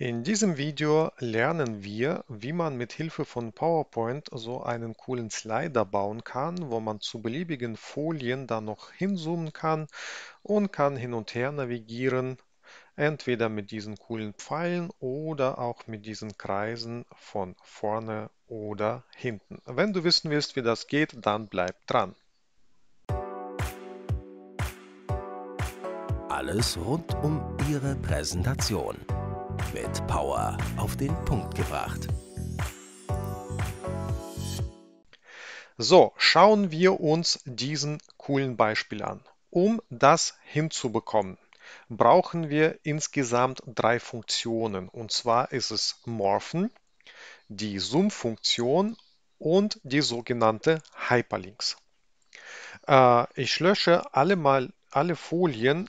In diesem Video lernen wir, wie man mit Hilfe von PowerPoint so einen coolen Slider bauen kann, wo man zu beliebigen Folien dann noch hinzoomen kann und kann hin und her navigieren, entweder mit diesen coolen Pfeilen oder auch mit diesen Kreisen von vorne oder hinten. Wenn du wissen willst, wie das geht, dann bleib dran. Alles rund um Ihre Präsentation mit Power auf den Punkt gebracht. So, schauen wir uns diesen coolen Beispiel an. Um das hinzubekommen, brauchen wir insgesamt drei Funktionen. Und zwar ist es Morphen, die Zoom-Funktion und die sogenannte Hyperlinks. Äh, ich lösche alle, mal, alle Folien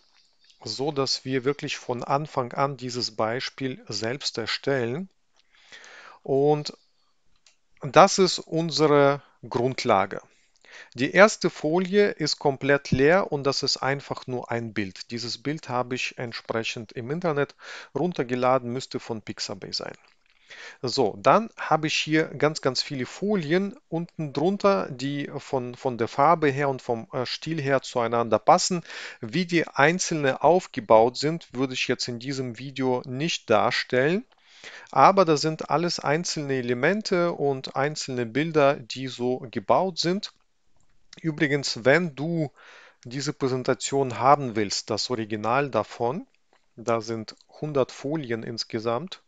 so dass wir wirklich von Anfang an dieses Beispiel selbst erstellen. Und das ist unsere Grundlage. Die erste Folie ist komplett leer und das ist einfach nur ein Bild. Dieses Bild habe ich entsprechend im Internet runtergeladen, müsste von Pixabay sein. So, dann habe ich hier ganz, ganz viele Folien unten drunter, die von, von der Farbe her und vom äh, Stil her zueinander passen. Wie die einzelne aufgebaut sind, würde ich jetzt in diesem Video nicht darstellen. Aber das sind alles einzelne Elemente und einzelne Bilder, die so gebaut sind. Übrigens, wenn du diese Präsentation haben willst, das Original davon, da sind 100 Folien insgesamt,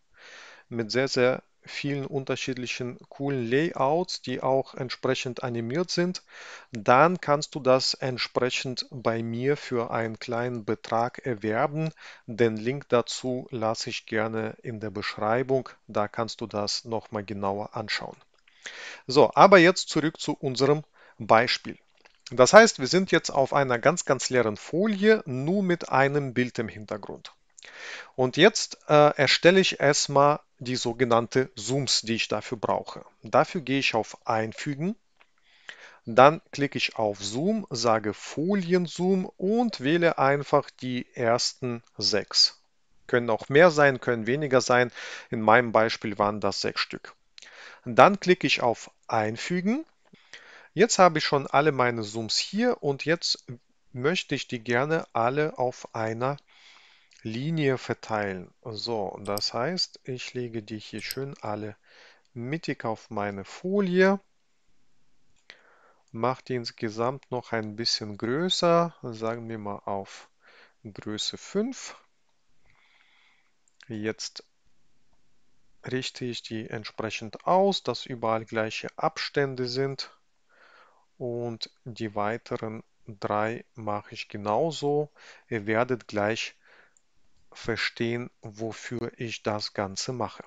mit sehr, sehr vielen unterschiedlichen coolen Layouts, die auch entsprechend animiert sind, dann kannst du das entsprechend bei mir für einen kleinen Betrag erwerben. Den Link dazu lasse ich gerne in der Beschreibung, da kannst du das nochmal genauer anschauen. So, aber jetzt zurück zu unserem Beispiel. Das heißt, wir sind jetzt auf einer ganz, ganz leeren Folie, nur mit einem Bild im Hintergrund. Und jetzt äh, erstelle ich erstmal die sogenannte Zooms, die ich dafür brauche. Dafür gehe ich auf Einfügen, dann klicke ich auf Zoom, sage Folienzoom und wähle einfach die ersten sechs. Können auch mehr sein, können weniger sein. In meinem Beispiel waren das sechs Stück. Dann klicke ich auf Einfügen. Jetzt habe ich schon alle meine Zooms hier und jetzt möchte ich die gerne alle auf einer Linie verteilen. So, das heißt, ich lege die hier schön alle mittig auf meine Folie. Mache die insgesamt noch ein bisschen größer. Sagen wir mal auf Größe 5. Jetzt richte ich die entsprechend aus, dass überall gleiche Abstände sind. Und die weiteren drei mache ich genauso. Ihr werdet gleich verstehen, wofür ich das Ganze mache.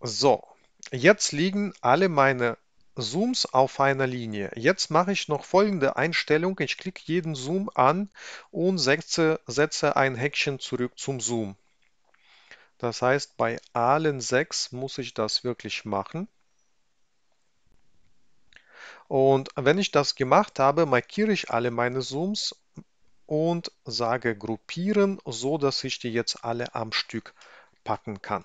So, jetzt liegen alle meine Zooms auf einer Linie. Jetzt mache ich noch folgende Einstellung. Ich klicke jeden Zoom an und setze, setze ein Häkchen zurück zum Zoom. Das heißt, bei allen sechs muss ich das wirklich machen. Und wenn ich das gemacht habe, markiere ich alle meine Zooms und sage gruppieren, so dass ich die jetzt alle am Stück packen kann.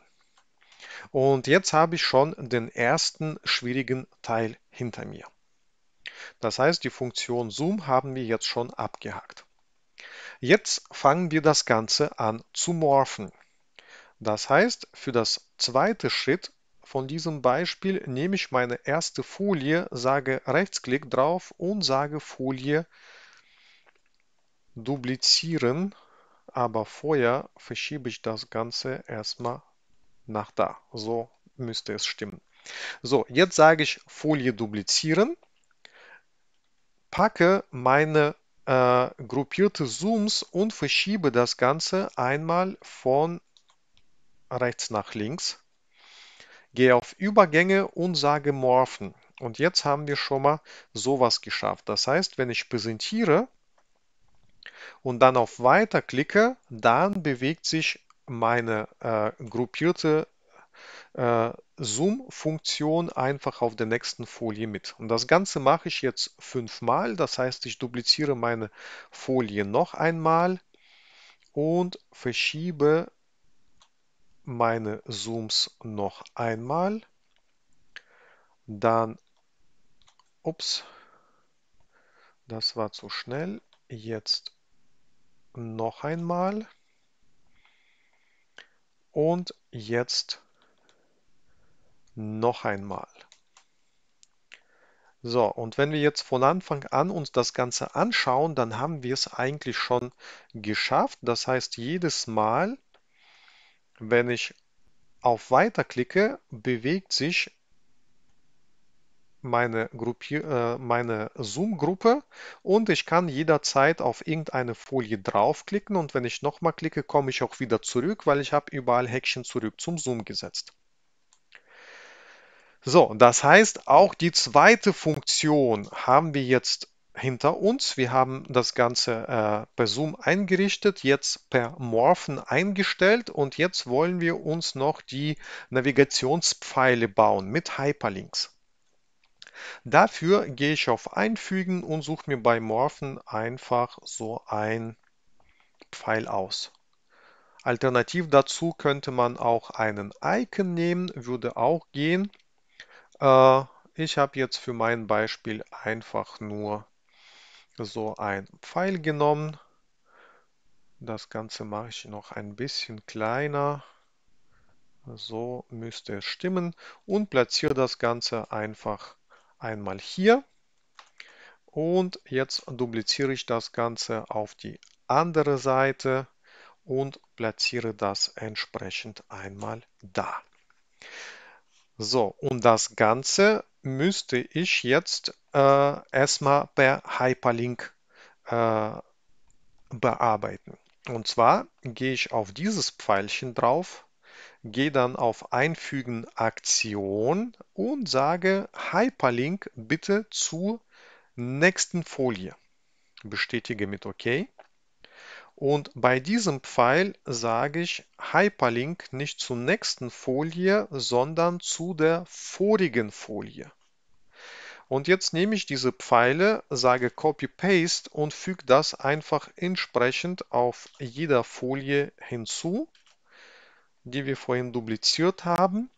Und jetzt habe ich schon den ersten schwierigen Teil hinter mir. Das heißt, die Funktion Zoom haben wir jetzt schon abgehakt. Jetzt fangen wir das Ganze an zu morphen. Das heißt, für das zweite Schritt von diesem Beispiel nehme ich meine erste Folie, sage Rechtsklick drauf und sage Folie duplizieren, aber vorher verschiebe ich das Ganze erstmal nach da. So müsste es stimmen. So, jetzt sage ich Folie duplizieren, packe meine äh, gruppierte Zooms und verschiebe das Ganze einmal von rechts nach links. Gehe auf Übergänge und sage Morphen. Und jetzt haben wir schon mal sowas geschafft. Das heißt, wenn ich präsentiere und dann auf Weiter klicke, dann bewegt sich meine äh, gruppierte äh, Zoom-Funktion einfach auf der nächsten Folie mit. Und das Ganze mache ich jetzt fünfmal. Das heißt, ich dupliziere meine Folie noch einmal und verschiebe meine Zooms noch einmal. Dann, ups, das war zu schnell. Jetzt noch einmal. Und jetzt noch einmal. So, und wenn wir jetzt von Anfang an uns das Ganze anschauen, dann haben wir es eigentlich schon geschafft. Das heißt, jedes Mal, wenn ich auf Weiter klicke, bewegt sich meine, äh, meine Zoom-Gruppe und ich kann jederzeit auf irgendeine Folie draufklicken und wenn ich nochmal klicke, komme ich auch wieder zurück, weil ich habe überall Häkchen zurück zum Zoom gesetzt. So, das heißt, auch die zweite Funktion haben wir jetzt hinter uns. Wir haben das Ganze äh, per Zoom eingerichtet, jetzt per Morphen eingestellt und jetzt wollen wir uns noch die Navigationspfeile bauen mit Hyperlinks. Dafür gehe ich auf Einfügen und suche mir bei Morphen einfach so ein Pfeil aus. Alternativ dazu könnte man auch einen Icon nehmen, würde auch gehen. Äh, ich habe jetzt für mein Beispiel einfach nur so ein Pfeil genommen. Das Ganze mache ich noch ein bisschen kleiner. So müsste es stimmen und platziere das Ganze einfach einmal hier. Und jetzt dupliziere ich das Ganze auf die andere Seite und platziere das entsprechend einmal da. So, und das Ganze müsste ich jetzt äh, erstmal per Hyperlink äh, bearbeiten. Und zwar gehe ich auf dieses Pfeilchen drauf, gehe dann auf Einfügen Aktion und sage Hyperlink bitte zur nächsten Folie. Bestätige mit OK. Und bei diesem Pfeil sage ich Hyperlink nicht zur nächsten Folie, sondern zu der vorigen Folie. Und jetzt nehme ich diese Pfeile, sage Copy-Paste und füge das einfach entsprechend auf jeder Folie hinzu, die wir vorhin dupliziert haben.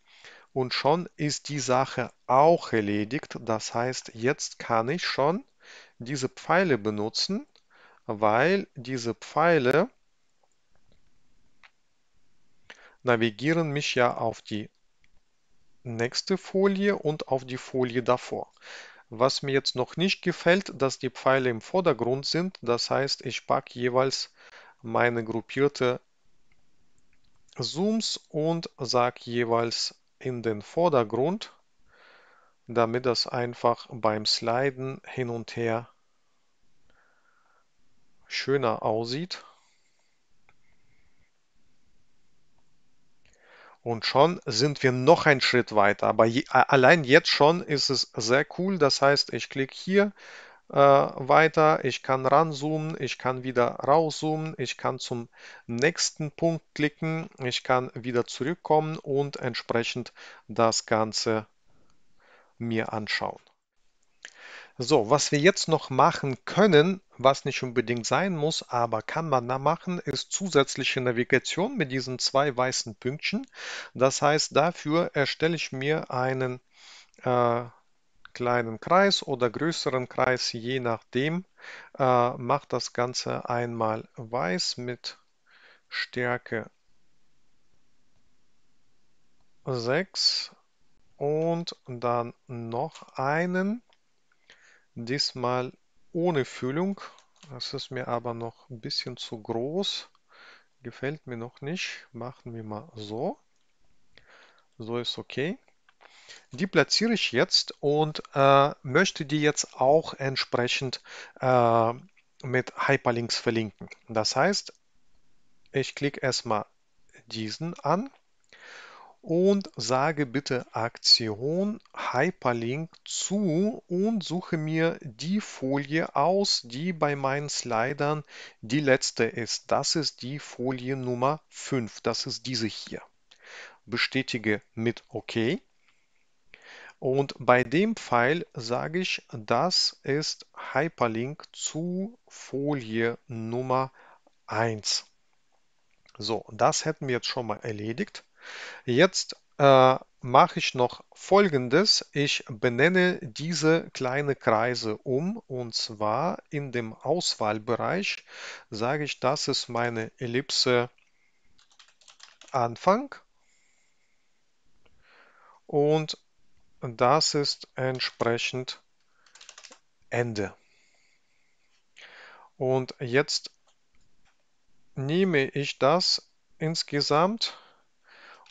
Und schon ist die Sache auch erledigt. Das heißt, jetzt kann ich schon diese Pfeile benutzen, weil diese Pfeile navigieren mich ja auf die nächste Folie und auf die Folie davor. Was mir jetzt noch nicht gefällt, dass die Pfeile im Vordergrund sind. Das heißt, ich packe jeweils meine gruppierte Zooms und sage jeweils in den Vordergrund, damit das einfach beim Sliden hin und her schöner aussieht. Und schon sind wir noch einen Schritt weiter. Aber je, allein jetzt schon ist es sehr cool. Das heißt, ich klicke hier äh, weiter, ich kann ranzoomen, ich kann wieder rauszoomen, ich kann zum nächsten Punkt klicken, ich kann wieder zurückkommen und entsprechend das Ganze mir anschauen. So, was wir jetzt noch machen können, was nicht unbedingt sein muss, aber kann man da machen, ist zusätzliche Navigation mit diesen zwei weißen Pünktchen. Das heißt, dafür erstelle ich mir einen äh, kleinen Kreis oder größeren Kreis, je nachdem. Äh, mache das Ganze einmal weiß mit Stärke 6 und dann noch einen Diesmal ohne Füllung. Das ist mir aber noch ein bisschen zu groß. Gefällt mir noch nicht. Machen wir mal so. So ist okay. Die platziere ich jetzt und äh, möchte die jetzt auch entsprechend äh, mit Hyperlinks verlinken. Das heißt, ich klicke erstmal diesen an und sage bitte Aktion Hyperlink zu und suche mir die Folie aus, die bei meinen Slidern die letzte ist. Das ist die Folie Nummer 5, das ist diese hier. Bestätige mit OK. Und bei dem Pfeil sage ich, das ist Hyperlink zu Folie Nummer 1. So, das hätten wir jetzt schon mal erledigt. Jetzt äh, mache ich noch Folgendes. Ich benenne diese kleine Kreise um und zwar in dem Auswahlbereich sage ich, das ist meine Ellipse Anfang und das ist entsprechend Ende. Und jetzt nehme ich das insgesamt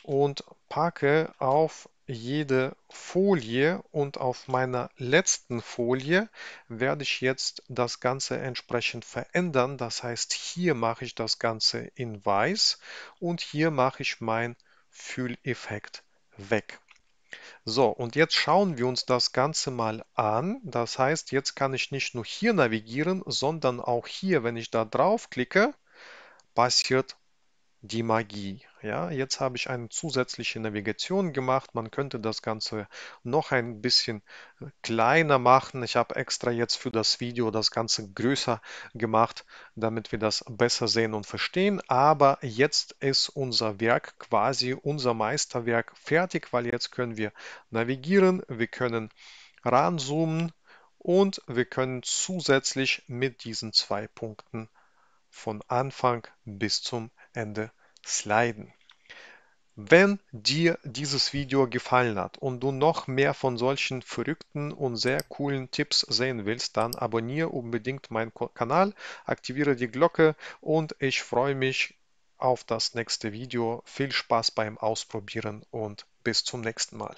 und packe auf jede Folie und auf meiner letzten Folie werde ich jetzt das Ganze entsprechend verändern. Das heißt, hier mache ich das Ganze in weiß und hier mache ich mein Fülleffekt weg. So, und jetzt schauen wir uns das Ganze mal an. Das heißt, jetzt kann ich nicht nur hier navigieren, sondern auch hier, wenn ich da drauf klicke, passiert die Magie. Ja, jetzt habe ich eine zusätzliche Navigation gemacht. Man könnte das Ganze noch ein bisschen äh, kleiner machen. Ich habe extra jetzt für das Video das Ganze größer gemacht, damit wir das besser sehen und verstehen. Aber jetzt ist unser Werk quasi unser Meisterwerk fertig, weil jetzt können wir navigieren, wir können ranzoomen und wir können zusätzlich mit diesen zwei Punkten von Anfang bis zum Ende Ende sliden. Wenn dir dieses Video gefallen hat und du noch mehr von solchen verrückten und sehr coolen Tipps sehen willst, dann abonniere unbedingt meinen Kanal, aktiviere die Glocke und ich freue mich auf das nächste Video. Viel Spaß beim Ausprobieren und bis zum nächsten Mal.